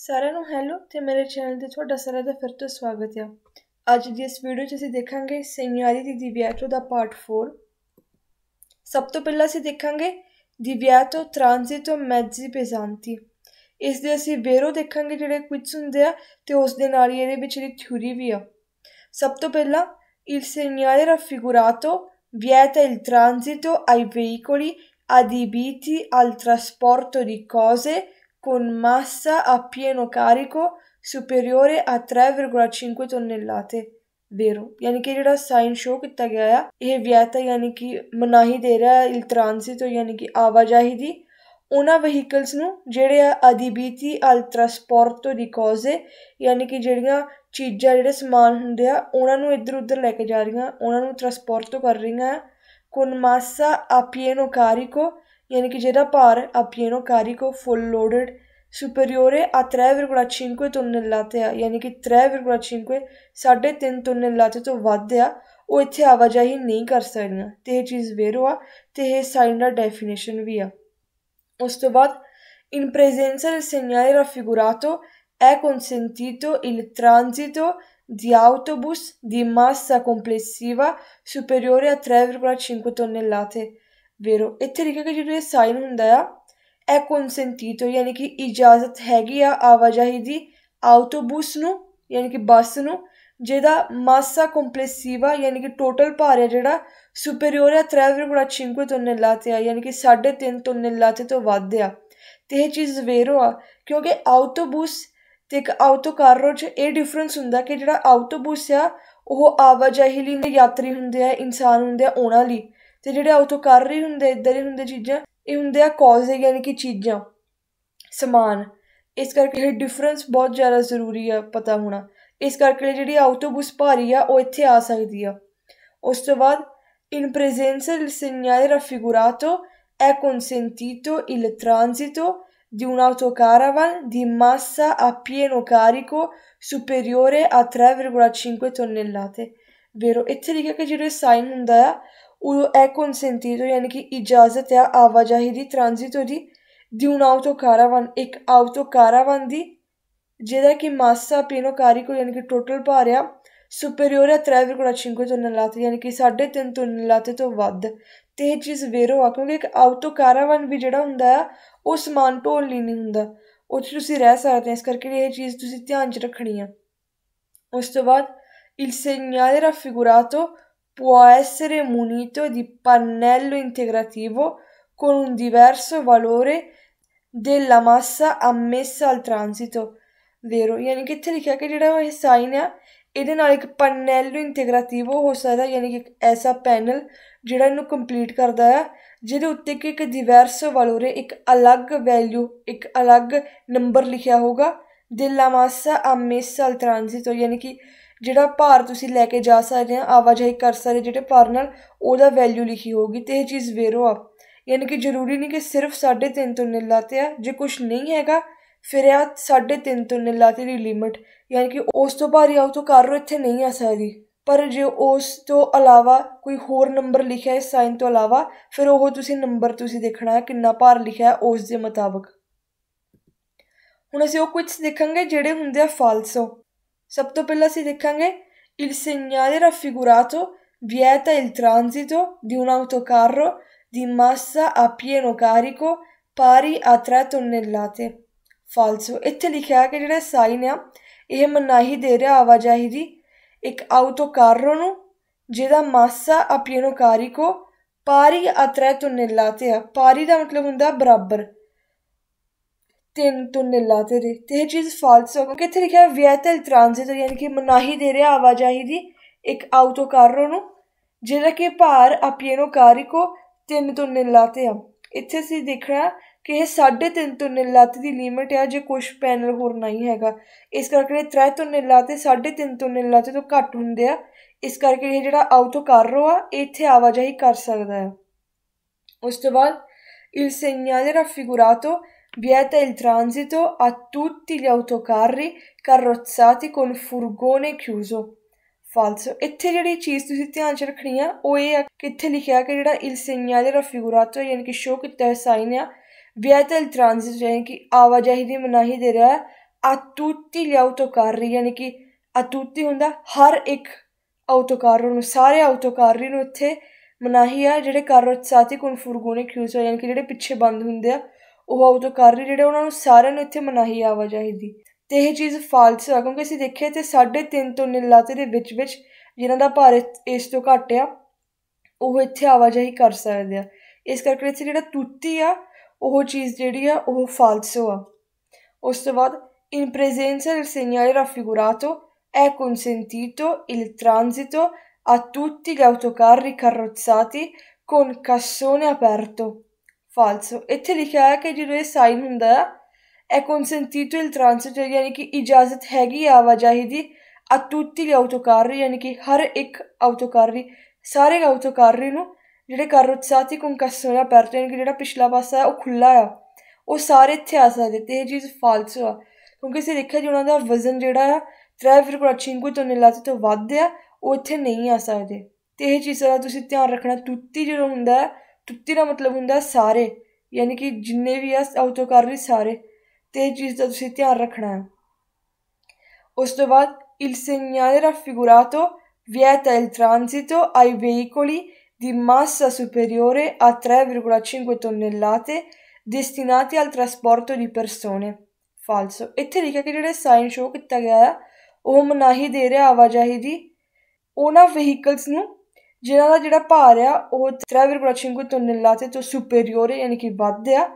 ਸਾਰਿਆਂ ਨੂੰ ਹੈਲੋ ਤੇ ਮੇਰੇ ਚੈਨਲ ਤੇ ਤੁਹਾਡਾ ਸਾਰਿਆਂ ਦਾ ਫਿਰ ਤੋਂ ਸਵਾਗਤ ਹੈ ਅੱਜ ਦੀ ਇਸ ਵੀਡੀਓ 'ਚ ਅਸੀਂ ਦੇਖਾਂਗੇ ਸੈਨਿਆਰੀ ਦੀ ਦਿਵਿਆਟੋ ਦਾ ਪਾਰਟ 4 ਸਭ ਤੋਂ ਪਹਿਲਾਂ ਅਸੀਂ ਦੇਖਾਂਗੇ ਦਿਵਿਆਟੋ ਟ੍ਰਾਂਜ਼ਿਟੋ ਮੈਜ਼ੀ ਪੇਜ਼ਾਂਤੀ ਇਸ ਦੇ ਅਸੀਂ ਵੇਰੋ ਦੇਖਾਂਗੇ ਜਿਹੜੇ ਕੁਇਟਸ ਹੁੰਦੇ ਆ ਤੇ ਉਸ ਦੇ ਨਾਲ ਹੀ ਇਹਦੇ ਵਿੱਚ ਜਿਹੜੀ ਥਿਊਰੀ ਵੀ ਆ ਸਭ ਤੋਂ ਪਹਿਲਾਂ il segnale raffigurato vieta il transito ai veicoli adibiti al trasporto di cose con massa a pieno carico superiore a 3,5 tonnellate. वेरो यानी कि ਜਿਹੜਾ ਸਾਈਨ ਸ਼ੋ ਕੀਤਾ ਗਿਆ ਆ ਇਹ ਵਿਆਤਾ ਯਾਨੀ ਕਿ ਮਨਾਹੀ ਦੇ ਰਿਹਾ ਇਲ ਟ੍ਰਾਂਸਿਟ ਯਾਨੀ ਕਿ ਆਵਾਜਾਈ ਦੀ ਉਹਨਾਂ ਵਹੀਕਲਸ ਨੂੰ ਜਿਹੜੇ ਆ ਅਦੀਬੀਤੀ ਅਲ ਟ੍ਰਾਂਸਪੋਰਟੋ ਦੀ ਕੋਜ਼ੇ ਯਾਨੀ ਕਿ ਜਿਹੜੀਆਂ ਚੀਜ਼ਾਂ ਜਿਹੜੇ ਸਮਾਨ ਹੁੰਦੇ ਆ ਉਹਨਾਂ ਨੂੰ ਇੱਧਰ ਉੱਧਰ ਲੈ ਕੇ ਜਾ ਰਹੀਆਂ ਉਹਨਾਂ ਨੂੰ ਟ੍ਰਾਂਸਪੋਰਟੋ ਕਰ ਰਹੀਆਂ ਕੁਨ ਮਾਸਾ ਆਪੀਨੋ ਕਾਰਿਕੋ Ya'ni che c'è da pare a pieno carico full loaded superiore a 3,5 tonnellate ਆ ਯਾਨੀ ਕਿ 3,5 3.5 ਟਨਲਾਤੇ ਤੋਂ ਵੱਧ ਆ ਉਹ ਇੱਥੇ ਆਵਾਜਾਈ ਨਹੀਂ ਕਰ ਸਕਦੀਆਂ ਤੇ ਇਹ ਚੀਜ਼ ਵੇਰੋ ਆ ਤੇ ਇਹ ਸਾਈਨ ਦਾ ਡੈਫੀਨੇਸ਼ਨ ਵੀ ਆ ਉਸ ਤੋਂ ਬਾਅਦ in presenza del segnale raffigurato è consentito il transito di autobus di massa complessiva superiore a 3,5 tonnellate ਵੇਰੋ ਇੱਥੇ ਲਿਖਿਆ ਕਿ ਜਿਹੜਾ ਇਹ ਸਾਈਨ ਹੁੰਦਾ ਆ ਇਹ ਕਨਸੈਂਟੀਟੋ ਯਾਨੀ ਕਿ ਇਜਾਜ਼ਤ ਹੈਗੀ ਆ ਆਵਾਜਾਈ ਦੀ ਆਟੋਬੂਸ ਨੂੰ ਯਾਨੀ ਕਿ ਬੱਸ ਨੂੰ ਜਿਹਦਾ ਮਾਸਾ ਕੰਪਲੈਸੀਵਾ ਯਾਨੀ ਕਿ ਟੋਟਲ ਭਾਰ ਹੈ ਜਿਹੜਾ ਸੁਪੀਰੀਅਰ ਹੈ 3.5 ਟਨ ਲਾਤੇ ਆ ਯਾਨੀ ਕਿ 3.5 ਤੋਂ ਟਨ ਲਾਤੇ ਤੋਂ ਵੱਧ ਆ ਤੇ ਇਹ ਚੀਜ਼ ਵੇਰੋ ਆ ਕਿਉਂਕਿ ਆਟੋਬੂਸ ਤੇ ਇੱਕ ਆਟੋ ਕਾਰੋ 'ਚ ਇਹ ਡਿਫਰੈਂਸ ਹੁੰਦਾ ਕਿ ਜਿਹੜਾ ਆਟੋਬੂਸ ਆ ਉਹ ਆਵਾਜਾਈ ਲਈ ਯਾਤਰੀ ਹੁੰਦੇ ਆ ਇਨਸਾਨ ਹੁੰਦੇ ਆ ਉਹਨਾਂ ਲਈ ਤੇ ਜਿਹੜੇ ਆਟੋਕਾਰ ਹੀ ਹੁੰਦੇ ਇਦਾਂ ਦੇ ਹੁੰਦੇ ਚੀਜ਼ਾਂ ਇਹ ਹੁੰਦੇ ਆ ਕੌਜ਼ੇ ਯਾਨੀ ਕਿ ਚੀਜ਼ਾਂ ਸਮਾਨ ਇਸ ਕਰਕੇ ਇਹ ਡਿਫਰੈਂਸ ਬਹੁਤ ਜ਼ਿਆਦਾ ਜ਼ਰੂਰੀ ਆ ਪਤਾ ਹੋਣਾ ਇਸ ਕਰਕੇ ਜਿਹੜੀ ਆਟੋਬੁਸ ਭਾਰੀ ਆ ਉਹ ਇੱਥੇ ਆ ਸਕਦੀ ਆ in presenza del segnale raffigurato è consentito il transito di un autocaravan di massa a pieno carico superiore a 3,5 tonnellate. Vero, E te ਲਿਖਿਆ che ਜਿਹੜਾ ਸਾਈਨ ਹੁੰਦਾ ਆ o é consentido, yani ki icazet ya avacahi di transito di de um ਕਾਰਾਵਨ ਇੱਕ ਕਾਰਾਵਨ ਦੀ ਜਿਹੜਾ ਕਿ ਮਾਸਾ ਪੀਨੋ ਕਾਰੀ ਕੋ ਯਾਨੀ ਕਿ ਟੋਟਲ ਭਾਰ ਆ ਸੁਪੀਰੀਅਰ ਹੈ 3.5 ਤੋਂ ਲਾਤੇ ਯਾਨੀ ਕਿ 3.5 ਤੋਂ ਨਲਾਤੇ ਤੋਂ ਵੱਧ ਤੇ ਇਹ ਚੀਜ਼ ਵੇਰੋ ਆ ਕਿਉਂਕਿ ਇੱਕ ਆਟੋ ਕਾਰਾਵਨ ਵੀ ਜਿਹੜਾ ਹੁੰਦਾ ਆ ਉਹ ਸਮਾਨ ਢੋਲ ਲਈ ਨਹੀਂ ਹੁੰਦਾ ਉਹ ਤੁਸੀਂ ਰਹਿ ਸਕਦੇ ਇਸ ਕਰਕੇ ਇਹ ਚੀਜ਼ ਤੁਸੀਂ ਧਿਆਨ 'ਚ ਰੱਖਣੀ ਆ ਉਸ ਤੋਂ ਬਾਅਦ il segnale raffigurato può essere munito di pannello integrativo con un diverso valore della massa ammessa al transito. Vero, yaniketteli kakirava sign है ਇਹਦੇ ਨਾਲ ਇੱਕ ਪੈਨਲ ਇੰਟੀਗ੍ਰੇਟਿਵ ਹੋ ਸਕਦਾ ਯਾਨੀ ਕਿ ਇੱਕ ਐਸਾ ਪੈਨਲ ਜਿਹੜਾ ਇਹਨੂੰ ਕੰਪਲੀਟ ਕਰਦਾ ਹੈ ਜਿਹਦੇ ਉੱਤੇ ਕਿ che ਡਿਵਰਸ ਵੈਲੋਰੇ ਇੱਕ ਅਲੱਗ ਵੈਲਿਊ ਇੱਕ ਅਲੱਗ ਨੰਬਰ ਲਿਖਿਆ ਹੋਗਾ della massa ammessa al transito ਯਾਨੀ ਕਿ ਜਿਹੜਾ ਭਾਰ ਤੁਸੀਂ ਲੈ ਕੇ ਜਾ ਸਕਦੇ ਆ ਆਵਾਜਾਈ ਕਰ ਸਕਦੇ ਜਿਹੜੇ ਭਾਰ ਨਾਲ ਉਹਦਾ ਵੈਲਿਊ ਲਿਖੀ ਹੋਗੀ ਤੇ ਇਹ ਚੀਜ਼ ਵੇਰੋ ਆ ਯਾਨੀ ਕਿ ਜ਼ਰੂਰੀ ਨਹੀਂ ਕਿ ਸਿਰਫ 3.5 ਤੋਂ ਨਿਲਾ ਤੇ ਆ ਜੇ ਕੁਝ ਨਹੀਂ ਹੈਗਾ ਫਿਰ ਆ 3.5 ਤੋਂ ਨਿਲਾ ਤੇ ਦੀ ਲਿਮਟ ਯਾਨੀ ਕਿ ਉਸ ਤੋਂ ਭਾਰੀ ਆਉ ਤੋਂ ਕਰ ਰੋ ਇੱਥੇ ਨਹੀਂ ਆ ਸਕਦੀ ਪਰ ਜੇ ਉਸ ਤੋਂ ਇਲਾਵਾ ਕੋਈ ਹੋਰ ਨੰਬਰ ਲਿਖਿਆ ਹੈ ਸਾਈਨ ਤੋਂ ਇਲਾਵਾ ਫਿਰ ਉਹ ਤੁਸੀਂ ਨੰਬਰ ਤੁਸੀਂ ਦੇਖਣਾ ਹੈ ਕਿੰਨਾ ਭਾਰ ਲਿਖਿਆ ਹੈ ਉਸ ਦੇ ਮੁਤਾਬਕ ਹੁਣ ਅਸੀਂ ਉਹ ਕੁਝ ਦੇਖਾਂਗੇ ਜਿਹੜੇ ਹੁੰਦੇ ਆ ਫਾਲਸੋ ਸਭ per la ਅਸੀਂ ਦੇਖਾਂਗੇ il segnale raffigurato vieta il transito di un autocarro di massa a pieno carico pari a 3 tonnellate falso E te li che sign ਆ ਇਹ ਮਨਾਹੀ ਦੇ ਰਿਹਾ ਆਵਾਜਾਈ ਦੀ ਇੱਕ autocarro ਨੂੰ ਜਿਹਦਾ massa a pieno carico pari a 3 tonnellate ਆ pari ਦਾ ਮਤਲਬ ਹੁੰਦਾ ਬਰਾਬਰ ਤਿੰਨ ਤੁਨ ਨਿਲਾ ਤੇਰੇ ਤੇ ਇਹ ਚੀਜ਼ ਫਾਲਸ ਹੋ ਕਿਉਂਕਿ ਇੱਥੇ ਲਿਖਿਆ ਵਿਅਤਲ ਟ੍ਰਾਂਜ਼ਿਟ ਯਾਨੀ ਕਿ ਮਨਾਹੀ ਦੇ ਰਿਹਾ ਆਵਾਜਾਈ ਦੀ ਇੱਕ ਆਟੋ ਕਾਰੋ ਨੂੰ ਜਿਹੜਾ ਕਿ ਭਾਰ ਆਪੀਨੋ ਕੋ ਤਿੰਨ ਤੁਨ ਨਿਲਾ ਤੇ ਆ ਇੱਥੇ ਸੀ ਦੇਖਣਾ ਕਿ ਇਹ 3.5 ਤੁਨ ਨਿਲਾ ਤੇ ਦੀ ਲਿਮਟ ਹੈ ਜੇ ਕੁਝ ਪੈਨਲ ਹੋਰ ਨਹੀਂ ਹੈਗਾ ਇਸ ਕਰਕੇ 3 ਤੁਨ ਨਿਲਾ ਤੇ 3.5 ਤੁਨ ਨਿਲਾ ਤੇ ਤੋਂ ਘੱਟ ਹੁੰਦੇ ਆ ਇਸ ਕਰਕੇ ਇਹ ਜਿਹੜਾ ਆਟੋ ਕਾਰੋ ਆ ਇੱਥੇ ਆਵਾਜਾਈ ਕਰ ਸਕਦਾ ਹੈ ਉਸ ਤੋਂ ਬਾਅਦ il segnale raffigurato vieta il transito a tutti gli autocarri carrozzati con furgone chiuso. Falso. E te li ci sto sitti in cercnia o è che te li chiede che il segnale raffigurato e anche show che te assegna vieta il transito e anche ava già di manahi a tutti gli autocarri, yani ki a tutti hunda har ik autocarro, no sare autocarri no te manahi a jere carrozzati con furgone chiuso, yani ki jere picce band hunde hunda. ਉਹ autocarry ਜਿਹੜੇ ਉਹਨਾਂ ਨੂੰ ਸਾਰਿਆਂ ਨੂੰ ਇੱਥੇ ਮਨਾਹੀ ਆਵਾਜਾਈ ਦੀ ਤੇ ਇਹ ਚੀਜ਼ ਫਾਲਸ ਹੈ ਕਿਉਂਕਿ ਅਸੀਂ ਦੇਖਿਆ ਤੇ 3.5 ਤੋਂ ਤੇ ਦੇ ਵਿੱਚ ਵਿੱਚ ਜਿਨ੍ਹਾਂ ਦਾ ਭਾਰ ਇਸ ਤੋਂ ਘੱਟ ਆ ਉਹ ਇੱਥੇ ਆਵਾਜਾਈ ਕਰ ਸਕਦੇ ਆ ਇਸ ਕਰਕੇ ਇੱਥੇ ਜਿਹੜਾ ਤੁੱਤੀ ਆ ਉਹ ਚੀਜ਼ ਜਿਹੜੀ ਆ ਉਹ ਫਾਲਸੋ ਆ ਉਸ ਤੋਂ ਬਾਅਦ in presenza del segnale raffigurato è e consentito il transito a tutti ਗਾਉਟੋ autocarri carrozzati con cassone aperto ਫਾਲਸੋ ਇੱਥੇ ਲਿਖਿਆ ਹੈ ਕਿ ਜਿਹੜਾ ਇਹ ਸਾਈਨ ਹੁੰਦਾ ਹੈ ਇਹ ਇਲ ਟ੍ਰਾਂਸਿਟ ਯਾਨੀ ਕਿ ਇਜਾਜ਼ਤ ਹੈਗੀ ਆਵਾਜਾਈ ਦੀ ਅਤੁੱਤੀ ਲਈ ਆਉਤੋਕਾਰੀ ਯਾਨੀ ਕਿ ਹਰ ਇੱਕ ਆਉਤੋਕਾਰੀ ਸਾਰੇ ਆਉਤੋਕਾਰੀ ਨੂੰ ਜਿਹੜੇ ਕਾਰੋਤਸਾਤੀ ਕੰਕਸੋਨਾ ਪਰਟੇਨ ਕਿ ਜਿਹੜਾ ਪਿਛਲਾ ਪਾਸਾ ਹੈ ਉਹ ਖੁੱਲਾ ਆ ਉਹ ਸਾਰੇ ਇੱਥੇ ਆ ਸਕਦੇ ਤੇ ਇਹ ਚੀਜ਼ ਫਾਲਸੋ ਆ ਕਿਉਂਕਿ ਸੇ ਦੇਖਿਆ ਜੀ ਉਹਨਾਂ ਦਾ ਵਜ਼ਨ ਜਿਹੜਾ ਆ 3.5 ਕੋ ਤੋਂ ਵੱਧ ਆ ਉਹ ਇੱਥੇ ਨਹੀਂ ਆ ਸਕਦੇ ਤੇ ਇਹ ਚੀਜ਼ ਦਾ ਤੁਸੀਂ ਧਿਆਨ ਰੱਖਣਾ ਤੁੱਤੀ ਜਿਹੜਾ ਹੁੰਦਾ ਹੈ ਤੁੱਤੀ ਦਾ ਮਤਲਬ ਹੁੰਦਾ ਸਾਰੇ ਯਾਨੀ ਕਿ ਜਿੰਨੇ ਵੀ ਆ ਅਵਤੋਕਾਰ ਲਈ ਸਾਰੇ ਤੇ ਇਹ ਚੀਜ਼ ਦਾ ਤੁਸੀਂ ਧਿਆਨ ਰੱਖਣਾ ਹੈ ਉਸ ਤੋਂ ਬਾਅਦ il segnale raffigurato vieta il transito ai veicoli di massa superiore a 3,5 tonnellate destinati al trasporto di persone. Falso. ਇੱਥੇ ਲਿਖਿਆ ਕਿ ਜਿਹੜੇ ਸਾਈਨ ਸ਼ੋ ਕੀਤਾ ਗਿਆ ਹੈ ਉਹ ਮਨਾਹੀ ਦੇ ਰਿਹਾ ਆਵਾਜਾਈ ਦੀ ਉਹਨਾਂ ਵਹੀਕਲਸ ਨੂੰ ਜਿਹਨਾਂ ਦਾ ਜਿਹੜਾ ਭਾਰ ਆ ਉਹ 3.5 ਤੋਂ ਟਨਲਾਤੇ ਤੋਂ ਸੁਪੀਰੀਅਰ ਯਾਨੀ ਕਿ ਵੱਧ ਆ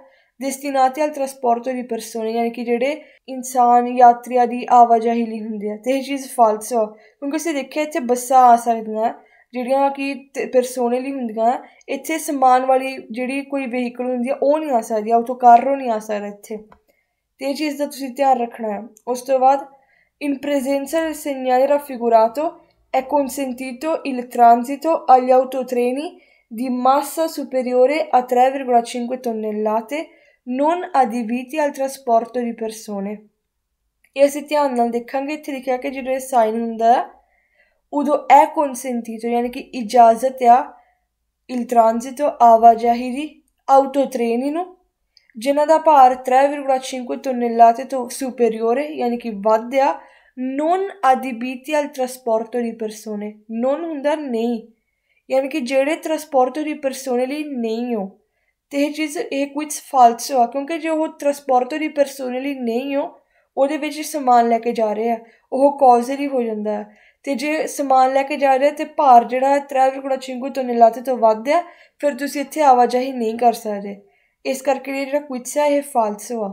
destinati al trasporto di persone ਯਾਨੀ ਕਿ ਜਿਹੜੇ ਇਨਸਾਨ ਯਾਤਰੀਆ ਦੀ ਆਵਾਜਾਈ ਲਈ ਹੁੰਦੇ ਆ ਤੇ ਇਹ ਚੀਜ਼ ਫਾਲਸ ਹੋ ਕਿਉਂਕਿ ਅਸੀਂ ਦੇਖਿਆ ਇੱਥੇ ਬੱਸਾਂ ਆ ਸਕਦੀਆਂ ਜਿਹੜੀਆਂ ਕਿ ਪਰਸੋਨੇ ਲਈ ਹੁੰਦੀਆਂ ਇੱਥੇ ਸਮਾਨ ਵਾਲੀ ਜਿਹੜੀ ਕੋਈ ਵਹੀਕਲ ਹੁੰਦੀ ਆ ਉਹ ਨਹੀਂ ਆ ਸਕਦੀ ਆਟੋ ਤੋਂ ਕਾਰੋ ਨਹੀਂ ਆ ਸਕਦਾ ਇੱਥੇ ਤੇ ਇਹ ਚੀਜ਼ ਦਾ ਤੁਸੀਂ ਧਿਆਨ ਰੱਖਣਾ ਹੈ ਉਸ ਤੋਂ ਬਾਅਦ ਇਨ presenza del segnale raffigurato È consentito il transito agli autotreni di massa superiore a 3,5 tonnellate non adibiti al trasporto di persone. E Esiti anlamda kange tilkaya ਜਿਹੜੇ ਸਾਈਨ ਹੁੰਦਾ ਉਦੋਂ è consentito ਯਾਨੀ ਕਿ ਇਜਾਜ਼ਤ ਆ il transito ਆਵਾਜਾਈ di autotreni ਨੂੰ ਜਿਨ੍ਹਾਂ ਦਾ ਭਾਰ 3,5 tonnellate ਤੋਂ superiore ਯਾਨੀ ਕਿ ਵੱਧ ਆ ਨੋਨ ਅਦਿਬੀਤੀ ਅਲ trasporto ਦੀ ਪਰਸੋਨੇ ਨੋਨ ਹੁੰਦਾ ਨਹੀਂ ਯਾਨੀ ਕਿ ਜਿਹੜੇ ਟਰਾਂਸਪੋਰਟ ਦੀ ਪਰਸੋਨੇ ਲਈ ਨਹੀਂ ਹੋ ਤੇ ਇਹ ਚੀਜ਼ ਇਹ ਕੁਝ ਫਾਲਸ ਹੋ ਕਿਉਂਕਿ ਜੇ ਉਹ ਟਰਾਂਸਪੋਰਟ ਦੀ ਪਰਸੋਨੇ ਲਈ ਨਹੀਂ ਹੋ ਉਹਦੇ ਵਿੱਚ ਸਮਾਨ ਲੈ ਕੇ ਜਾ ਰਹੇ ਆ ਉਹ ਕੌਜ਼ਲ ਹੀ ਹੋ ਜਾਂਦਾ ਹੈ ਤੇ ਜੇ ਸਮਾਨ ਲੈ ਕੇ ਜਾ ਰਹੇ ਤੇ ਭਾਰ ਜਿਹੜਾ ਚਿੰਗੂ ਤੋਂ ਨਿਲਾਤੇ ਤੋਂ ਵਾਧਿਆ ਫਿਰ ਤੁਸੀਂ ਇੱਥੇ ਆਵਾਜਾਈ ਨਹੀਂ ਕਰ ਸਕਦੇ ਇਸ ਕਰਕੇ ਜਿਹੜਾ ਕੁਝ ਹੈ ਇਹ ਫਾਲਸ ਹੋ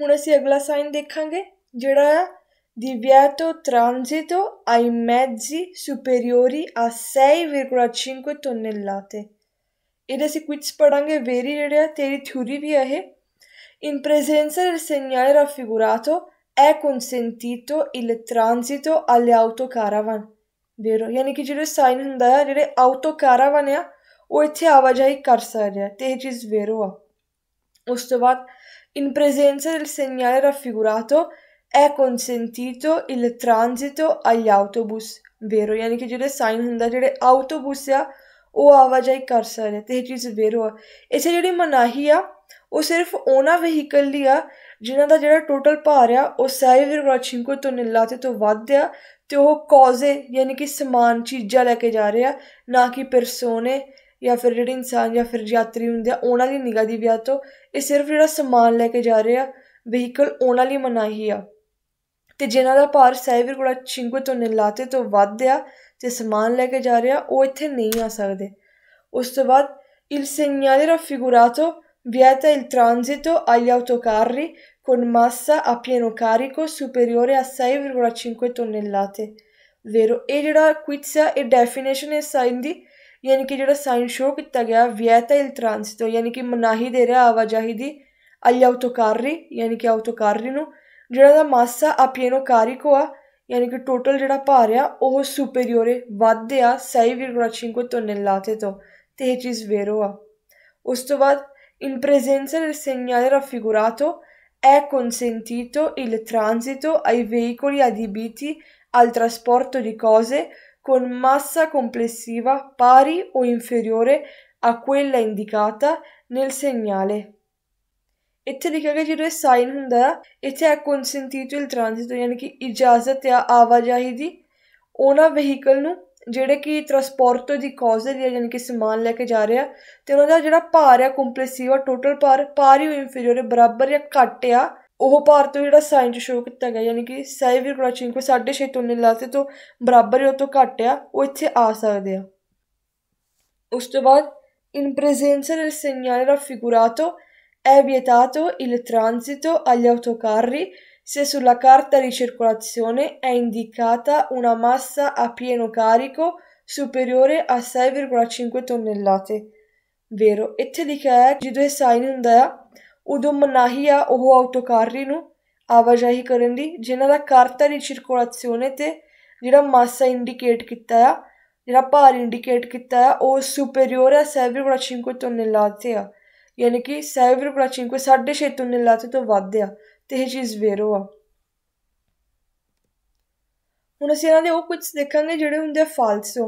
ਹੁਣ ਅਸੀਂ ਅਗਲਾ ਸਾਈਨ ਦੇਖਾਂਗੇ ਜਿਹੜਾ ਹੈ Deviato transito ai mezzi superiori a 6,5 tonnellate. Ed ਅਸੀਂ ਕੁਝ ਪੜਾਂਗੇ ਵੇਰੀ ਜਿਹੜਾ ਤੇਰੀ ਥਿਊਰੀ ਵੀ ਹੈ In presenza del segnale raffigurato è consentito il transito alle autocaravan. Vero? ਯਾਨੀ ਕਿ ਜਿਹੜੇ ਸਾਈਨ ਹੁੰਦਾ ਹੈ ਜਿਹੜੇ autocaravan ਆ ਉਹ ਇੱਥੇ ਆਵਾਜਾਈ ਕਰ ਸਕਦੇ ਆ ਤੇ ਇਹ ਚੀਜ਼ ਵੇਰੋ ਆ ਉਸ ਤੋਂ In presenza del segnale raffigurato è consentito il transito agli autobus veriyor. Yani ki ਜਿਹੜੇ ਸਾਈਨ ਹੁੰਦਾ ਜਿਹੜੇ autobus ਆ ਉਹ ਆਵਾਜਾਈ ਕਰ ਸਕਦੇ ਤੇ ਇਹ ਚੀਜ਼ ਵੇਰੋ ਆ ਇਸੇ ਜਿਹੜੀ ਮਨਾਹੀ ਆ ਉਹ ਸਿਰਫ ਉਹਨਾਂ ਵਹੀਕਲ ਲਈ ਆ ਜਿਨ੍ਹਾਂ ਦਾ ਜਿਹੜਾ ਟੋਟਲ ਭਾਰ ਆ ਉਹ ਸਾਰੇ ਵਿਰਵਾਚਿੰਗ ਕੋ ਤੋਂ ਨਿੱਲਾ ਤੇ ਤੋਂ ਵੱਧ ਆ ਤੇ ਉਹ ਕੌਜ਼ੇ ਯਾਨੀ ਕਿ ਸਮਾਨ ਚੀਜ਼ਾਂ ਲੈ ਕੇ ਜਾ ਰਹੇ ਆ ਨਾ ਕਿ ਪਰਸੋਨੇ ਜਾਂ ਫਿਰ ਜਿਹੜੇ ਇਨਸਾਨ ਜਾਂ ਫਿਰ ਯਾਤਰੀ ਹੁੰਦੇ ਆ ਉਹਨਾਂ ਦੀ ਨਿਗਾਹ ਦੀ ਵਿਆਹ ਤੋਂ ਇਹ ਸਿਰਫ ਜਿਹੜਾ ਸਮਾਨ ਲੈ ਕੇ ਜਾ ਰਹੇ ਆ ਵਹੀਕਲ ਉਹਨਾਂ ਲਈ ਮਨਾਹੀ ਆ ਤੇ ਜਿਨ੍ਹਾਂ ਦਾ ਭਾਰ ਸਾਈਬਰ ਕੋਲ 5 ਟਨ ਲਾਤੇ ਤੋਂ ਵੱਧ ਆ ਤੇ ਸਮਾਨ ਲੈ ਕੇ ਜਾ ਰਹੇ ਆ ਉਹ ਇੱਥੇ ਨਹੀਂ ਆ ਸਕਦੇ ਉਸ ਤੋਂ ਬਾਅਦ il segnale raffigurato vieta il transito agli autocarri con massa a pieno carico superiore a 6,5 tonnellate. Vero, e ਜਿਹੜਾ ਕੁਇਟਸ ਆ ਇਹ ਡੈਫੀਨੇਸ਼ਨ ਹੈ ਸਾਈਨ ਦੀ ਯਾਨੀ ਕਿ ਜਿਹੜਾ ਸਾਈਨ ਸ਼ੋ ਕੀਤਾ ਗਿਆ ਵਿਅਤਾ ਇਲ ਟ੍ਰਾਂਸਿਟੋ ਯਾਨੀ ਕਿ ਮਨਾਹੀ ਦੇ ਰਿਹਾ ਆਵਾਜਾਈ ਦੀ agli autocarri ਯਾਨੀ ਕਿ autocarri ਨੂੰ ਜਿਹੜਾ ਦਾ ਮਾਸਾ ਆਪੀਨੋ ਕਾਰਿਕੋ ਆ ਯਾਨੀ ਕਿ ਟੋਟਲ ਜਿਹੜਾ ਭਾਰ ਆ ਉਹ ਸੁਪੀਰੀਓਰੇ ਵੱਧ ਆ 6.5 tonnellate ਤੋਂ ਤੇ ਇਹ ਚੀਜ਼ ਵੇਰੋ ਆ ਉਸ ਤੋਂ ਬਾਅਦ in presenza del segnale raffigurato è consentito il transito ai veicoli adibiti al trasporto di cose con massa complessiva pari o inferiore a quella indicata nel segnale. ਇੱਥੇ ਲਿਖਿਆ ਗਿਆ ਜਿਹੜਾ ਸਾਈਨ ਹੁੰਦਾ ਹੈ ਇੱਥੇ ਹੈ ਕਨਸੈਂਟੀਟ ਇਲ ਟ੍ਰਾਂਜ਼ਿਟ ਯਾਨੀ ਕਿ ਇਜਾਜ਼ਤ ਹੈ ਆਵਾਜਾਈ ਦੀ ਉਹਨਾਂ ਵਹੀਕਲ ਨੂੰ ਜਿਹੜੇ ਕਿ ਟ੍ਰਾਂਸਪੋਰਟ ਦੀ ਕਾਜ਼ ਹੈ ਯਾਨੀ ਕਿ ਸਮਾਨ ਲੈ ਕੇ ਜਾ ਰਿਹਾ ਤੇ ਉਹਨਾਂ ਦਾ ਜਿਹੜਾ ਭਾਰ ਹੈ ਕੰਪਲੈਸਿਵਾ ਟੋਟਲ ਭਾਰ ਭਾਰ ਹੀ ਇਨਫੀਰੀਅਰ ਬਰਾਬਰ ਜਾਂ ਘੱਟ ਆ ਉਹ ਭਾਰ ਤੋਂ ਜਿਹੜਾ ਸਾਈਨ 'ਚ ਸ਼ੋਅ ਕੀਤਾ ਗਿਆ ਯਾਨੀ ਕਿ 6.5 6.5 ਟਨ ਲਾਤੇ ਤੋਂ ਬਰਾਬਰ ਉਹ ਤੋਂ ਘੱਟ ਆ ਉਹ ਇੱਥੇ ਆ ਸਕਦੇ ਆ ਉਸ ਤੋਂ ਬਾਅਦ in presenza del segnale raffigurato è vietato il transito agli autocarri se sulla carta di circolazione è indicata una massa a pieno carico superiore a 6,5 tonnellate. Vero, ਇੱਥੇ ਲਿਖਿਆ ਹੈ ਜਦੋਂ ਇਹ ਸਾਈਨ ਹੁੰਦਾ ਆ ਉਦੋਂ ਮਨਾਹੀ ਆ ਉਹ ਆਟੋਕਾਰੀ ਨੂੰ ਆਵਾਜਾਈ ਕਰਨ ਦੀ ਜਿਨ੍ਹਾਂ ਦਾ ਕਾਰਤਾ ਦੀ ਸਰਕੂਲਾzione ਤੇ ਜਿਹੜਾ ਮਾਸਾ ਇੰਡੀਕੇਟ ਕੀਤਾ ਆ ਜਿਹੜਾ ਭਾਰ ਇੰਡੀਕੇਟ ਕੀਤਾ ਆ ਉਹ ਸੁਪੀਰੀਅਰ ਆ 7.5 ਨਿਲਾਤੇ ਆ ਯਾਨੀ ਕਿ 7.5 ਸਾਢੇ ਟਨਲਾਤੇ ਤੋਂ ਵੱਧ ਆ ਤੇ ਇਹ ਚੀਜ਼ ਵੇਰੋ ਆ ਹੁਣ ਅਸੀਂ ਇਹਨਾਂ ਦੇ ਉਹ ਕੁਝ ਦੇਖਾਂਗੇ ਜਿਹੜੇ ਹੁੰਦੇ ਆ ਫਾਲਸੋ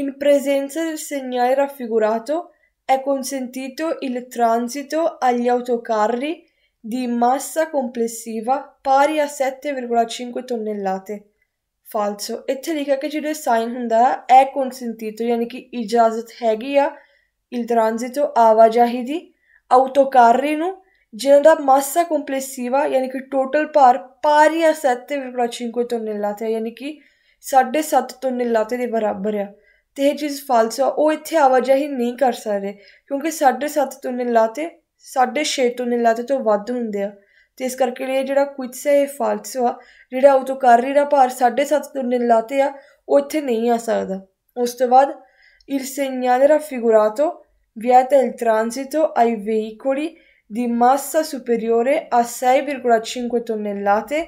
ਇਨ ਪ੍ਰੈਜ਼ੈਂਸ del segnale ਫਿਗੂਰਾਟੋ È consentito il transito agli autocarri di massa complessiva pari a 7,5 tonnellate. Falso. E te जुड़े che ci ਹੈ ਇਹ ਕੰਸੈਂਟਿਟੋ ਯਾਨੀ ਕਿ ਇਜਾਜ਼ਤ ਹੈਗੀ hegia il transito avajahidi autocarri ਨੂੰ genera massa complessiva ਯਾਨੀ ਕਿ total par pari a 7,5 tonnellate ਯਾਨੀ ਕਿ 7 tonnellate di ਬਰਾਬਰ ਤੇ ਇਹ ਚੀਜ਼ ਫਾਲਸ ਆ ਉਹ ਇੱਥੇ ਆਵਾਜਾਈ ਨਹੀਂ ਕਰ ਸਕਦੇ ਕਿਉਂਕਿ 7.5 ਤੋਂ ਨਿਲਾ ਤੇ 6.5 ਤੋਂ ਨਿਲਾ ਤੇ ਤੋਂ ਵੱਧ ਹੁੰਦੇ ਆ ਤੇ ਇਸ ਕਰਕੇ ਇਹ ਜਿਹੜਾ ਕੁਇਟਸ ਹੈ ਇਹ ਫਾਲਸ ਆ ਜਿਹੜਾ ਉਹ ਤੋਂ ਕਰ ਰਿਹਾ ਭਾਰ 7.5 ਤੋਂ ਨਿਲਾ ਤੇ ਆ ਉਹ ਇੱਥੇ ਨਹੀਂ ਆ ਸਕਦਾ ਉਸ ਤੋਂ ਬਾਅਦ il segnale raffigurato vieta il transito ai veicoli di massa superiore a 6,5 tonnellate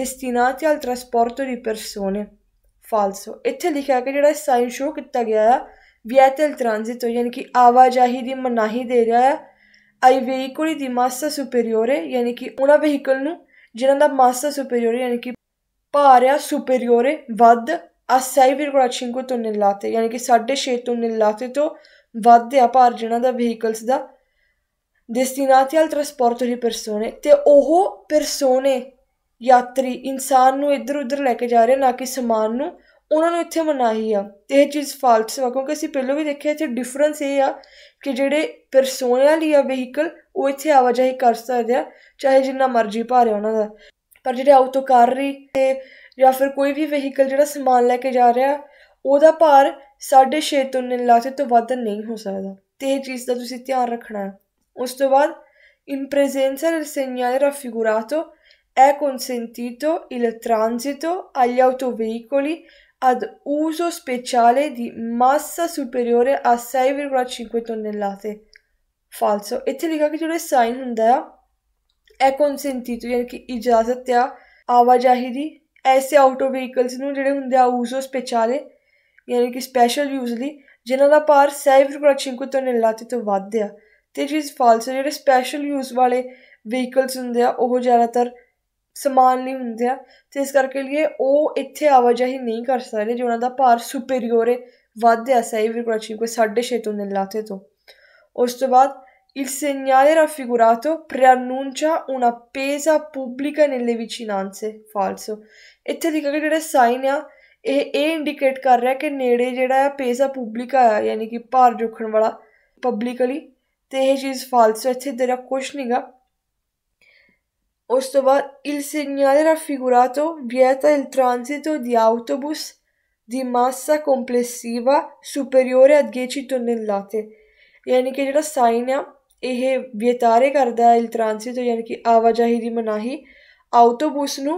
destinati al trasporto di persone. ਫਾਲਸੋ ਇੱਥੇ ਲਿਖਿਆ ਕਿ ਜਿਹੜਾ ਸਾਈਨ ਸ਼ੋ ਕੀਤਾ ਗਿਆ ਹੈ ਵਿਆਤਲ ਟ੍ਰਾਂਜ਼ਿਟੋ ਯਾਨੀ ਕਿ ਆਵਾਜਾਹੀ ਦੀ ਮਨਾਹੀ ਦੇ ਰਿਹਾ ਹੈ ਆਈ ਵਹੀਕਲ ਦੀ ਮਾਸਾ ਸੁਪੀਰੀਓਰ ਹੈ ਯਾਨੀ ਕਿ ਉਹਨਾਂ ਵਹੀਕਲ ਨੂੰ ਜਿਨ੍ਹਾਂ ਦਾ ਮਾਸਾ ਸੁਪੀਰੀਓਰ ਯਾਨੀ ਕਿ ਭਾਰਿਆ ਆ ਸੁਪੀਰੀਓਰ ਵੱਧ ਆ 6.5 ਤੋਂ ਨਿਲਾਤੇ ਯਾਨੀ ਕਿ 6.5 ਤੋਂ ਨਿਲਾਤੇ ਤੋਂ ਵੱਧ ਆ ਭਾਰ ਜਿਨ੍ਹਾਂ ਦਾ ਵਹੀਕਲਸ ਦਾ destinati ਅਲ trasporto ਪਰਸੋਨੇ ਤੇ ਉਹ ਪਰਸੋਨੇ ਯਾਤਰੀ ਇਨਸਾਨ ਨੂੰ ਇੱਧਰ ਉੱਧਰ ਲੈ ਕੇ ਜਾ ਰਹੇ ਨਾ ਕਿ ਸਮਾਨ ਨੂੰ ਉਹਨਾਂ ਨੂੰ ਇੱਥੇ ਮਨਾਹੀ ਆ ਇਹ ਚੀਜ਼ ਫਾਲਟਸ ਵਾ ਕਿਉਂਕਿ ਅਸੀਂ ਪਹਿਲਾਂ ਵੀ ਦੇਖਿਆ ਇੱਥੇ ਡਿਫਰੈਂਸ ਇਹ ਆ ਕਿ ਜਿਹੜੇ ਪਰਸੋਨਲ ਜਾਂ ਵਹੀਕਲ ਉਹ ਇੱਥੇ ਆਵਾਜਾਈ ਕਰ ਸਕਦੇ ਆ ਚਾਹੇ ਜਿੰਨਾ ਮਰਜ਼ੀ ਭਾਰੇ ਉਹਨਾਂ ਦਾ ਪਰ ਜਿਹੜੇ ਆਟੋ ਕਾਰ ਰਹੀ ਤੇ ਜਾਂ ਫਿਰ ਕੋਈ ਵੀ ਵਹੀਕਲ ਜਿਹੜਾ ਸਮਾਨ ਲੈ ਕੇ ਜਾ ਰਿਹਾ ਉਹਦਾ ਭਾਰ 6.5 ਤੋਂ 9 ਤੋਂ ਵੱਧ ਨਹੀਂ ਹੋ ਸਕਦਾ ਤੇ ਇਹ ਚੀਜ਼ ਦਾ ਤੁਸੀਂ ਧਿਆਨ ਰੱਖਣਾ ਉਸ ਤੋਂ ਬਾਅਦ ਇਨ presenza del segnale È consentito il transito agli autoveicoli ad uso speciale di massa superiore a 6,5 tonnellate. Falso. E te li consentito यानी कि इजाजत है आवाजाही दी ऐसे ऑटो व्हीकल्स ਨੂੰ ਜਿਹੜੇ ਹੁੰਦੇ ਆ ਉਸੋ ਸਪੈਸ਼ਾਲੇ ਯਾਨੀ ਕਿ ਸਪੈਸ਼ਲ ਯੂਜ਼ ਲਈ ਜਿਨ੍ਹਾਂ ਦਾ ਭਾਰ 6.5 ਟਨਲਾਤੇ ਤੋਂ ਵੱਧ ਆ ਤੇ ਚੀਜ਼ ਫਾਲਸ ਜਿਹੜੇ ਸਪੈਸ਼ਲ ਯੂਜ਼ ਵਾਲੇ ਵਹੀਕਲਸ ਹੁੰਦੇ ਆ ਉਹ ਜ਼ਿਆਦਾਤਰ ਸਮਾਨ ਨਹੀਂ ਹੁੰਦੇ ਆ ਤੇ ਇਸ ਕਰਕੇ ਲਈ ਉਹ ਇੱਥੇ ਆਵਾਜਾਈ ਨਹੀਂ ਕਰ ਸਕਦੇ ਜੋ ਉਹਨਾਂ ਦਾ ਭਾਰ ਸੁਪੀਰੀਅਰ ਹੈ ਵੱਧ ਹੈ ਸਹੀ ਵੀ ਕੋਈ ਕੋਈ 6.5 ਤੋਂ ਲਾਤੇ ਤੋਂ ਉਸ ਤੋਂ ਬਾਅਦ Il segnale raffigurato preannuncia una pesa pubblica nelle vicinanze. Falso. ਇੱਥੇ ਦੀ ਕਿ ਜਿਹੜਾ ਸਾਈਨ ਆ ਇਹ ਇਹ ਇੰਡੀਕੇਟ ਕਰ ਰਿਹਾ ਕਿ ਨੇੜੇ ਜਿਹੜਾ ਆ ਪੇਸਾ ਪਬਲਿਕਾ ਆ ਯਾਨੀ ਕਿ ਭਾਰ ਜੋਖਣ ਵਾਲਾ ਪਬਲਿਕਲੀ ਤੇ ਇਹ ਚੀਜ਼ ਫਾਲਸ ਹੈ ਇੱਥੇ ਤੇਰਾ ਕੁਝ ਨਹੀਂਗਾ il segnale raffigurato vieta il transito di autobus di massa complessiva superiore a 10 tonnellate. यानी कि जेह्ड़ा साइन ऐ एह् vietare करदा ऐ इल ट्रांसिट यानी कि आवाजाही दी मनाही आउटोबुस नू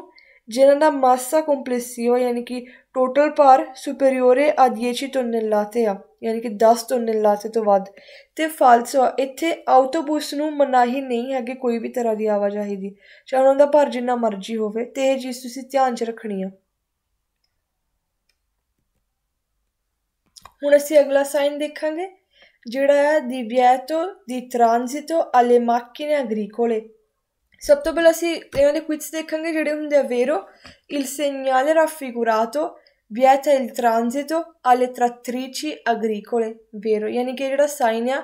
जिन्हां दा मासा कंप्लेसिवा यानी कि टोटल भार 10 tonnellate ऐ ਯਾਨੀ ਕਿ 10 ਤੋਂ ਨਿਲਾਸੇ ਤੋਂ ਵੱਧ ਤੇ ਫਾਲਸੋ ਇੱਥੇ ਆਟੋਬੂਸ ਨੂੰ ਮਨਾਹੀ ਨਹੀਂ ਹੈ ਕਿ ਕੋਈ ਵੀ ਤਰ੍ਹਾਂ ਦੀ ਆਵਾਜਾਈ ਦੀ ਚਾਹੇ ਉਹਨਾਂ ਦਾ ਭਰ ਜਿੰਨਾ ਮਰਜ਼ੀ ਹੋਵੇ ਤੇ ਇਹ ਜੀ ਤੁਸੀਂ ਧਿਆਨ 'ਚ ਰੱਖਣੀ ਆ ਹੁਣ ਅਸੀਂ ਅਗਲਾ ਸਾਈਨ ਦੇਖਾਂਗੇ ਜਿਹੜਾ ਹੈ ਦੀ ਵਿਆਟੋ ਦੀ ਟ੍ਰਾਂਜ਼ਿਟੋ ਅਲੇ ਮਾਕਿਨੇ ਅਗਰੀਕੋਲੇ ਸਭ ਤੋਂ ਪਹਿਲਾਂ ਅਸੀਂ ਇਹਨਾਂ ਦੇ ਕੁਇਟਸ ਦੇਖਾਂਗੇ ਜਿਹੜੇ ਹੁੰਦੇ ਆ ਵੇਰੋ ਇਲ ਸੈਗਨਾਲੇ ਰਾਫਿਗੂਰਾਟੋ vieta il transito alle trattrici agricole ਵੇਰੋ ਯਾਨੀ ਕਿ ਜਿਹੜਾ ਸਾਈਨ ਆ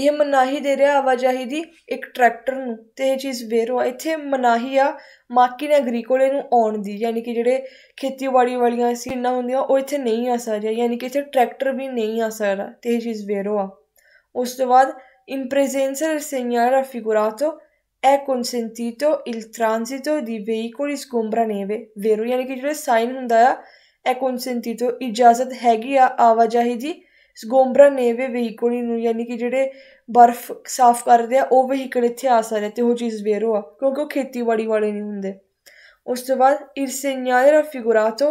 ਇਹ ਮਨਾਹੀ ਦੇ ਰਿਹਾ ਆਵਾਜਾਈ ਦੀ ਇੱਕ ਟਰੈਕਟਰ ਨੂੰ ਤੇ ਇਹ ਚੀਜ਼ ਵੇਰੋ ਆ ਇੱਥੇ ਮਨਾਹੀ ਆ ਮਾਕੀਨ ਐਗਰੀਕੋਲੇ ਨੂੰ ਆਉਣ ਦੀ ਯਾਨੀ ਕਿ ਜਿਹੜੇ ਖੇਤੀਬਾੜੀ ਵਾਲੀਆਂ ਸੀਨਾਂ ਹੁੰਦੀਆਂ ਉਹ ਇੱਥੇ ਨਹੀਂ ਆ ਸਕਦਾ ਯਾਨੀ ਕਿ ਇੱਥੇ ਟਰੈਕਟਰ ਵੀ ਨਹੀਂ ਆ ਸਕਦਾ ਤੇ ਇਹ ਚੀਜ਼ ਵੇਰੋ ਆ ਉਸ ਤੋਂ ਬਾਅਦ in presenza del segnale raffigurato è consentito il transito di veicoli sgombraneve vero ਯਾਨੀ ਕਿ ਜਿਹੜਾ ਸਾਈਨ ਹੁੰਦਾ ਆ è consentito ਇਜਾਜ਼ਤ ਹੈਗੀ ਆ ਆਵਾਜਾਈ ਦੀ ਸਗੋਂਬਰਾ ਨੇਵੇ ਵਹੀਕਲ ਨੂੰ ਯਾਨੀ ਕਿ ਜਿਹੜੇ ਬਰਫ਼ ਸਾਫ਼ ਕਰਦੇ ਆ ਉਹ ਵਹੀਕਲ ਇੱਥੇ ਆ ਸਕਦੇ ਤੇ ਉਹ ਚੀਜ਼ ਵੇਰੋ ਆ ਕਿਉਂਕਿ ਉਹ ਖੇਤੀਬਾੜੀ ਵਾਲੇ ਨਹੀਂ ਹੁੰਦੇ ਉਸ ਤੋਂ ਬਾਅਦ il segnale raffigurato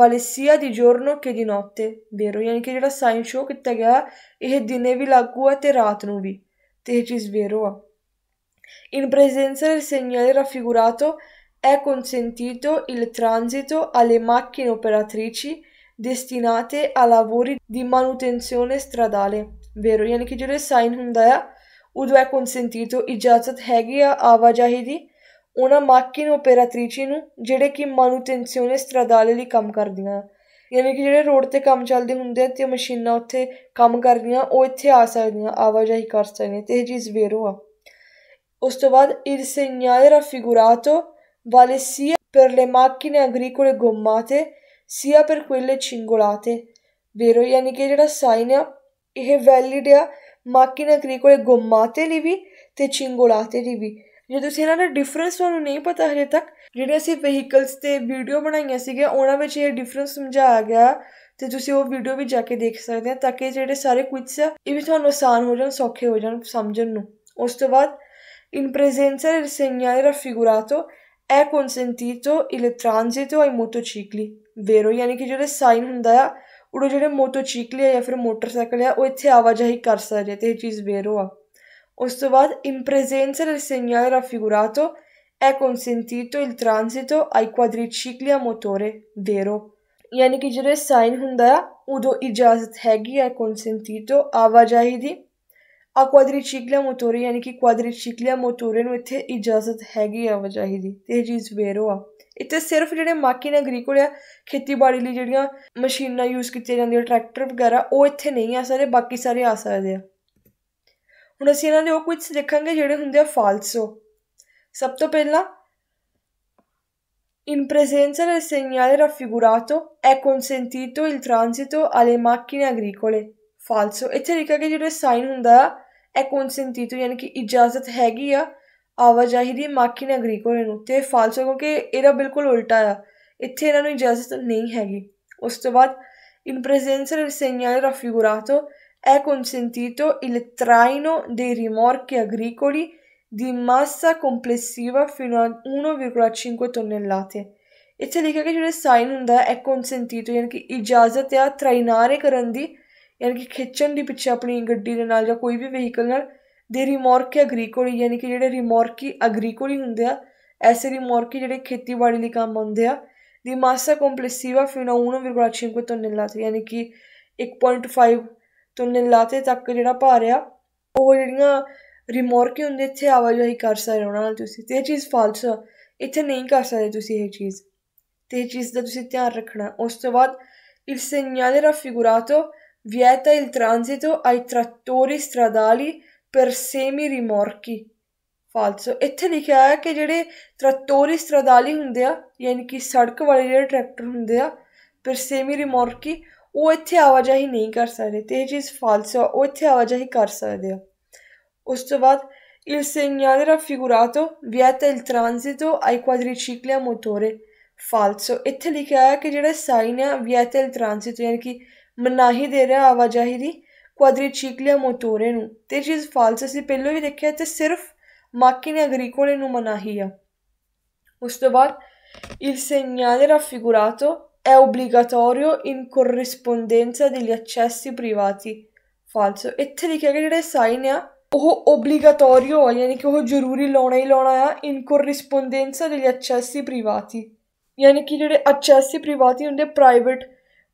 vale sia di giorno che di notte, vero? ਯਾਨੀ ਕਿ ਜਿਹੜਾ ਸਾਈਨ ਸ਼ੋ ਕੀਤਾ ਗਿਆ ਇਹ ਦਿਨੇ ਵੀ ਲਾਗੂ ਆ ਤੇ ਰਾਤ ਨੂੰ ਵੀ ਤੇ ਇਹ ਚੀਜ਼ vero ਆ in presenza del segnale raffigurato è consentito il transito alle macchine operatrici destinate a lavori di manutenzione stradale ਵੈਰੋ ਯਾਨੀ ਕਿ ਜਦੋਂ ਸਾਈਨ ਹੁੰਦਾ ਆ ਉਦੋਂ ਹੈ ਕੰਸੈਂਟੀਟੋ ਇਜਾਜ਼ਤ ਹੈਗੀ ਆ ਆਵਾਜਾਈ ਦੀ ਉਹਨਾਂ ਮਾਕਿਨ ਓਪੇਰਾਟ੍ਰੀਚੀ ਨੂੰ ਜਿਹੜੇ ਕਿ ਮਾਨੂਟੈਂਸੀਓਨੇ ਸਟਰਾਦਾਲੇ ਲਈ ਕੰਮ ਕਰਦੀਆਂ ਯਾਨੀ ਕਿ ਜਿਹੜੇ ਰੋਡ ਤੇ ਕੰਮ ਚੱਲਦੇ ਹੁੰਦੇ ਆ ਤੇ ਮਸ਼ੀਨਾਂ ਉੱਥੇ ਕੰਮ ਕਰਦੀਆਂ ਉਹ ਇੱਥੇ ਆ ਸਕਦੀਆਂ ਆਵਾਜਾਈ ਕਰ ਸਕਦੀਆਂ ਤੇ ਇਹ ਚੀਜ਼ ਵੇਰੋ ਆ ਉਸ ਤੋਂ ਬਾਅਦ il segnale raffigurato vale sia per le macchine agricole gommate sia per quelle cingolate, vero यानी कि जेह्ड़ा साइन ऐ एह् वैलिड ऐ माकिन एग्रीकोल गोमाते लेई बी ते चिंगोलाते लेई बी ਜੇ ਤੁਸੀਂ ਇਹਨਾਂ ਦਾ ਡਿਫਰੈਂਸ ਤੁਹਾਨੂੰ ਨਹੀਂ ਪਤਾ ਹਜੇ ਤੱਕ ਜਿਹੜੇ ਅਸੀਂ ਵਹੀਕਲਸ ਤੇ ਵੀਡੀਓ ਬਣਾਈਆਂ ਸੀਗੀਆਂ ਉਹਨਾਂ ਵਿੱਚ ਇਹ ਡਿਫਰੈਂਸ ਸਮਝਾਇਆ ਗਿਆ ਤੇ ਤੁਸੀਂ ਉਹ ਵੀਡੀਓ ਵੀ ਜਾ ਕੇ ਦੇਖ ਸਕਦੇ ਹੋ ਤਾਂ ਕਿ ਜਿਹੜੇ ਸਾਰੇ ਕੁਇਜ਼ ਆ ਇਹ ਵੀ ਤੁਹਾਨੂੰ ਆਸਾਨ ਹੋ ਜਾਣ ਸੌਖੇ ਹੋ ਜਾਣ ਸਮਝਣ ਨੂੰ ਉਸ ਤੋਂ ਬਾਅਦ in presenza del segnale raffigurato È consentito il transito ai motocicli, वेरो यानी कि जेह्ड़ा साइन होंदा ऐ ओह् जेह्ड़े मोटोचिकल ऐ जां फिर मोटरसैकल ऐ ओह् इत्थै आवाजाही करी सकदे ते एह् चीज वेरो ऐ उस तू बाद इन प्रेजेंza del segnale raffigurato è consentito il transito ai quadricicli a motore vero यानी कि जेह्ड़ा साइन होंदा ऐ ओह्दो इजाजत हैगी ऐ consentito आवाजाही दी ਆ ਕੁਆਡਰੀਚਿਕਲਾ ਮੋਟੋਰੇ ਯਾਨੀ ਕਿ ਕੁਆਡਰੀਚਿਕਲਾ ਮੋਟੋਰੇ ਨੂੰ ਇੱਥੇ ਇਜਾਜ਼ਤ ਹੈਗੀ ਆ ਵਜਾਹੀ ਦੀ ਤੇ ਇਹ ਚੀਜ਼ ਵੇਰੋ ਆ ਇੱਥੇ ਸਿਰਫ ਜਿਹੜੇ ਮਾਕੀ ਨੇ ਅਗਰੀਕੁਲ ਆ ਖੇਤੀਬਾੜੀ ਲਈ ਜਿਹੜੀਆਂ ਮਸ਼ੀਨਾਂ ਯੂਜ਼ ਕੀਤੀਆਂ ਜਾਂਦੀਆਂ ਟਰੈਕਟਰ ਵਗੈਰਾ ਉਹ ਇੱਥੇ ਨਹੀਂ ਆ ਸਾਰੇ ਬਾਕੀ ਸਾਰੇ ਆ ਸਕਦੇ ਆ ਹੁਣ ਅਸੀਂ ਇਹਨਾਂ ਦੇ ਉਹ ਕੁਝ ਦੇਖਾਂਗੇ ਜਿਹੜੇ ਹੁੰਦੇ ਆ ਫਾਲਸੋ ਸਭ ਤੋਂ ਪਹਿਲਾਂ In presenza del segnale raffigurato è consentito il transito alle macchine agricole. Falso. ਇੱਥੇ ਲਿਖਿਆ ਕਿ ਜਿਹੜਾ ਸਾਈਨ ਹੁੰਦਾ ਇਹ ਕੌਨਸੈਂਟੀਟੋ ਯਾਨੀ ਕਿ ਇਜਾਜ਼ਤ ਹੈਗੀ ਆ ਆਵਾਜਾਈ ਦੀ ਮਾਕੀ ਨਾਗਰਿਕੋਂ ਨੂੰ ਤੇ ਫਾਲਸੋ ਕਿਉਂਕਿ ਇਹਦਾ ਬਿਲਕੁਲ ਉਲਟਾ ਆ ਇੱਥੇ ਇਹਨਾਂ ਨੂੰ ਇਜਾਜ਼ਤ ਨਹੀਂ ਹੈਗੀ ਉਸ ਤੋਂ ਬਾਅਦ in presenza del segnale raffigurato è consentito il traino dei rimorchi agricoli di massa complessiva fino a 1,5 tonnellate. ਇੱਥੇ ਲਿਖਿਆ ਕਿ ਜਿਹੜਾ ਸਾਈਨ ਹੁੰਦਾ ਹੈ ਕਨਸੈਂਟੀਟੋ ਯਾਨੀ ਕਿ ਇਜਾਜ਼ਤ ਹੈ ਟ੍ਰੇਨਰ ਕਰਨ ਦੀ ਯਾਨੀ ਕਿ ਖਿੱਚਣ ਦੀ ਪਿੱਛੇ ਆਪਣੀ ਗੱਡੀ ਦੇ ਨਾਲ ਜਾਂ ਕੋਈ ਵੀ ਵਹੀਕਲ ਨਾਲ ਦੇ ਰਿਮੋਰਕ ਕੇ ਐਗਰੀਕੋਲੀ ਯਾਨੀ ਕਿ ਜਿਹੜੇ ਰਿਮੋਰਕੀ ਐਗਰੀਕੋਲੀ ਹੁੰਦੇ ਆ ਐਸੇ ਰਿਮੋਰਕੀ ਜਿਹੜੇ ਖੇਤੀਬਾੜੀ ਲਈ ਕੰਮ ਆਉਂਦੇ ਆ ਦੀ ਮਾਸਾ ਕੰਪਲੈਸੀਵਾ ਫਿਨਾ 1.5 ਟਨਨ ਲਾਤੇ ਯਾਨੀ ਕਿ 1.5 ਟਨਨ ਲਾਤੇ ਤੱਕ ਜਿਹੜਾ ਭਾਰ ਆ ਉਹ ਜਿਹੜੀਆਂ ਰਿਮੋਰਕੀ ਹੁੰਦੇ ਇੱਥੇ ਆਵਾਜਾਈ ਕਰ ਸਕਦੇ ਉਹਨਾਂ ਨਾਲ ਤੁਸੀਂ ਤੇ ਇਹ ਚੀਜ਼ ਫਾਲਸ ਇੱਥੇ ਨਹੀਂ ਕਰ ਸਕਦੇ ਤੁਸੀਂ ਇਹ ਚੀਜ਼ ਤੇ ਇਹ ਚੀਜ਼ ਦਾ ਤੁਸੀਂ ਧਿਆਨ ਰੱਖਣਾ ਉਸ ਤੋਂ ਬਾਅਦ il ਦਾ raffigurato vieta il transito ai trattori stradali per semi-rimorchi. Falso. ਇੱਥੇ ਲਿਖਿਆ ਹੈ ਕਿ ਜਿਹੜੇ ਟਰੈਕਟੋਰੀ ਸਟਰਾਦਾਲੀ ਹੁੰਦੇ ਆ ਯਾਨੀ ਕਿ ਸੜਕ ਵਾਲੇ ਜਿਹੜੇ ਟਰੈਕਟਰ ਹੁੰਦੇ ਆ ਪਰ ਸੇਮੀ ਰਿਮੋਰਕੀ ਉਹ ਇੱਥੇ ਆਵਾਜਾਈ ਨਹੀਂ ਕਰ ਸਕਦੇ ਤੇ ਇਹ ਚੀਜ਼ ਫਾਲਸੂ ਉਹ ਇੱਥੇ ਆਵਾਜਾਈ ਕਰ ਸਕਦੇ ਆ il segnale raffigurato vieta il transito ai quadricicli a motore falso ਇੱਥੇ ਲਿਖਿਆ ਹੈ ਕਿ ਜਿਹੜਾ ਸਾਈਨ ਹੈ vieta il transito ਯਾਨੀ ਕਿ ਮਨਾਹੀ ਦੇ ਰਿਹਾ ਆਵਾਜਾਈ ਦੀ ਕੁਆਦਰੀ ਚੀਕਲਿਆ ਮੋਟੋਰੇ ਨੂੰ ਤੇ ਇਹ ਚੀਜ਼ ਫਾਲਸ ਅਸੀਂ ਪਹਿਲਾਂ ਵੀ ਦੇਖਿਆ ਤੇ ਸਿਰਫ ਮਾਕੀ ਨੇ ਅਗਰੀਕੋਲੇ ਨੂੰ ਮਨਾਹੀ ਆ ਉਸ ਤੋਂ ਬਾਅਦ il segnale raffigurato è obbligatorio in corrispondenza degli accessi privati. Falso. ਇੱਥੇ ਲਿਖਿਆ ਗਿਆ ਜਿਹੜਾ ਸਾਈਨ ਆ ਉਹ obbligatorio ਆ ਯਾਨੀ ਕਿ ਉਹ ਜ਼ਰੂਰੀ ਲਾਉਣਾ ਹੀ ਲਾਉਣਾ ਆ in corrispondenza degli accessi privati. ਯਾਨੀ ਕਿ ਜਿਹੜੇ accessi privati ਹੁੰਦੇ ਪ੍ਰਾਈਵੇਟ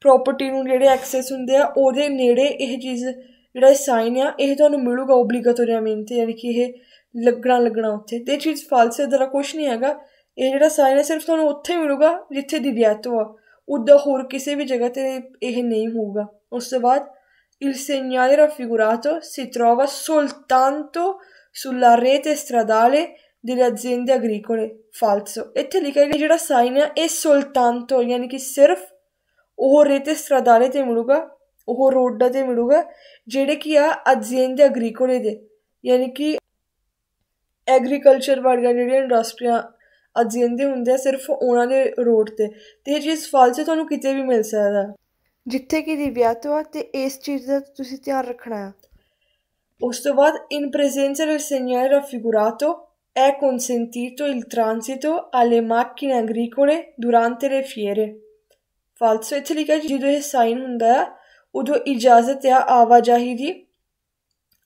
ਪ੍ਰਾਪਰਟੀ ਨੂੰ ਜਿਹੜੇ ਐਕਸੈਸ ਹੁੰਦੇ ਆ ਉਹਦੇ ਨੇੜੇ ਇਹ ਚੀਜ਼ ਜਿਹੜਾ ਸਾਈਨ ਆ ਇਹ ਤੁਹਾਨੂੰ ਮਿਲੂਗਾ ਓਬਲੀਗੇਟਰੀ ਮੀਨ ਤੇ ਯਾਨੀ ਕਿ ਇਹ ਲੱਗਣਾ ਲੱਗਣਾ ਉੱਥੇ ਤੇ ਚੀਜ਼ ਫਾਲਸ ਹੈ ਜਰਾ ਕੁਝ ਨਹੀਂ ਹੈਗਾ ਇਹ ਜਿਹੜਾ ਸਾਈਨ ਹੈ ਸਿਰਫ ਤੁਹਾਨੂੰ ਉੱਥੇ ਮਿਲੂਗਾ ਜਿੱਥੇ ਦਿਵਿਆਤੋ ਆ ਉਦਾਂ ਹੋਰ ਕਿਸੇ ਵੀ ਜਗ੍ਹਾ ਤੇ ਇਹ ਨਹੀਂ ਹੋਊਗਾ ਉਸ ਤੋਂ ਬਾਅਦ il segnale raffigurato si trova soltanto sulla rete stradale delle aziende agricole. Falso. ਇੱਥੇ ਲਿਖਿਆ ਕਿ ਜਿਹੜਾ ਸਾਈਨ ਹੈ ਇਹ soltanto ਯਾਨੀ ਕਿ ਸਿਰਫ ਉਹ ਰੇਤ ਸਟਰਾਦਾਲੇ ਤੇ ਮਿਲੂਗਾ ਉਹ ਰੋਡਾਂ ਤੇ ਮਿਲੂਗਾ ਜਿਹੜੇ ਕੀ ਆ ਅਜੇਨ ਦੇ ਐਗਰੀਕੋਲੇ ਦੇ ਯਾਨੀ ਕਿ ਐਗਰੀਕਲਚਰ ਵਰਗਾ ਜਿਹੜੀਆਂ ਇੰਡਸਟਰੀਆਂ ਅਜੇਨ ਦੇ ਹੁੰਦੇ ਆ ਸਿਰਫ ਉਹਨਾਂ ਦੇ ਰੋਡ ਤੇ ਤੇ ਜੇ ਚੀਜ਼ ਫਾਲਸੇ ਤੁਹਾਨੂੰ ਕਿਤੇ ਵੀ ਮਿਲ ਸਕਦਾ ਜਿੱਥੇ ਕਿ ਆ ਤੇ ਇਸ ਚੀਜ਼ ਦਾ ਤੁਸੀਂ ਧਿਆਨ ਰੱਖਣਾ ਹੈ ਉਸ ਤੋਂ ਬਾਅਦ ਇਨ ਪ੍ਰੈਜ਼ੈਂਸਾ del segnale ਫਿਗੁਰਾਟੋ è consentito il transito alle macchine agricole durante le fiere ਫਾਲਸ ਸੋ ਇੱਥੇ ਲਿਖਿਆ ਜਦੋਂ ਇਹ ਸਾਈਨ ਹੁੰਦਾ ਹੈ ਉਦੋਂ ਇਜਾਜ਼ਤ ਹੈ ਆਵਾਜਾਹੀ ਦੀ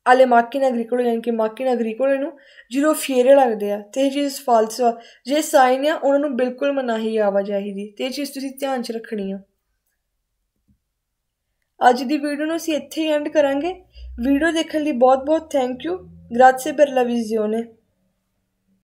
ਆਲੇ ਮਾਕੀ ਨਾਗਰਿਕੋਲ ਯਾਨੀ ਕਿ ਮਾਕੀ ਕੋਲ ਨੂੰ ਜਦੋਂ ਫੇਰੇ ਲੱਗਦੇ ਆ ਤੇ ਇਹ ਚੀਜ਼ ਫਾਲਸ ਆ ਜੇ ਸਾਈਨ ਆ ਉਹਨਾਂ ਨੂੰ ਬਿਲਕੁਲ ਮਨਾਹੀ ਆਵਾਜਾਹੀ ਦੀ ਤੇ ਇਹ ਚੀਜ਼ ਤੁਸੀਂ ਧਿਆਨ 'ਚ ਰੱਖਣੀ ਆ ਅੱਜ ਦੀ ਵੀਡੀਓ ਨੂੰ ਅਸੀਂ ਇੱਥੇ ਹੀ ਐਂਡ ਕਰਾਂਗੇ ਵੀਡੀਓ ਦੇਖਣ ਲਈ ਬਹੁਤ ਬਹੁਤ ਥੈਂਕ ਯੂ ਗ੍ਰੈਟਸੇ ਪਰ ਲਾ ਵਿਜ਼ਿਓਨੇ